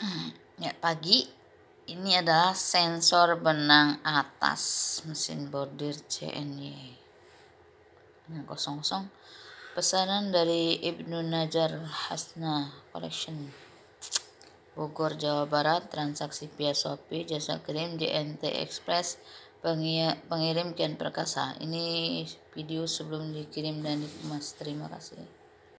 Hmm, ya pagi ini adalah sensor benang atas mesin bordir CNY yang kosong kosong pesanan dari Ibnu Najar Hasna Collection Bogor Jawa Barat transaksi via Shopee jasa kirim di NT Express pengirim Kian Perkasa ini video sebelum dikirim dan dikemas terima kasih